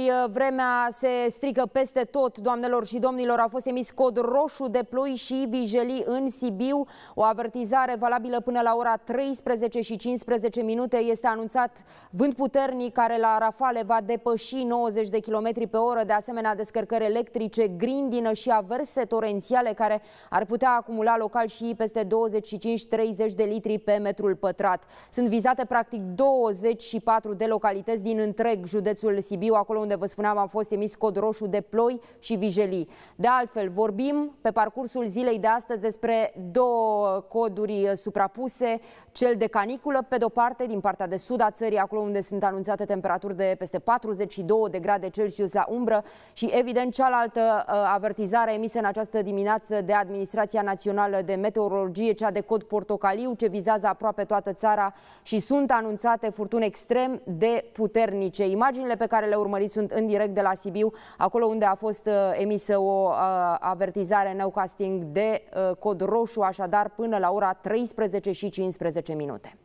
Uh, vremea se strică peste tot, doamnelor și domnilor. A fost emis cod roșu de ploi și vijelii în Sibiu. O avertizare valabilă până la ora 13 și 15 minute este anunțat vânt puternic care la rafale va depăși 90 de km pe oră. De asemenea, descărcări electrice, grindină și averse torențiale care ar putea acumula local și peste 25-30 de litri pe metrul pătrat. Sunt vizate practic 24 de localități din întreg județul Sibiu, acolo unde vă spuneam am fost emis cod roșu de ploi și vijelii. De altfel, vorbim pe parcursul zilei de astăzi despre două coduri uh, suprapuse, cel de caniculă, pe de-o parte, din partea de sud a țării, acolo unde sunt anunțate temperaturi de peste 42 de grade Celsius la umbră și, evident, cealaltă uh, avertizare emisă în această dimineață de Administrația Națională de Meteorologie, cea de cod portocaliu, ce vizează aproape toată țara și sunt anunțate furtuni extrem de puternice. Imaginile pe care le urmăriți sunt în direct de la Sibiu, acolo unde a fost uh, emisă o uh, avertizare no casting de uh, cod roșu, așadar până la ora 13 și 15 minute.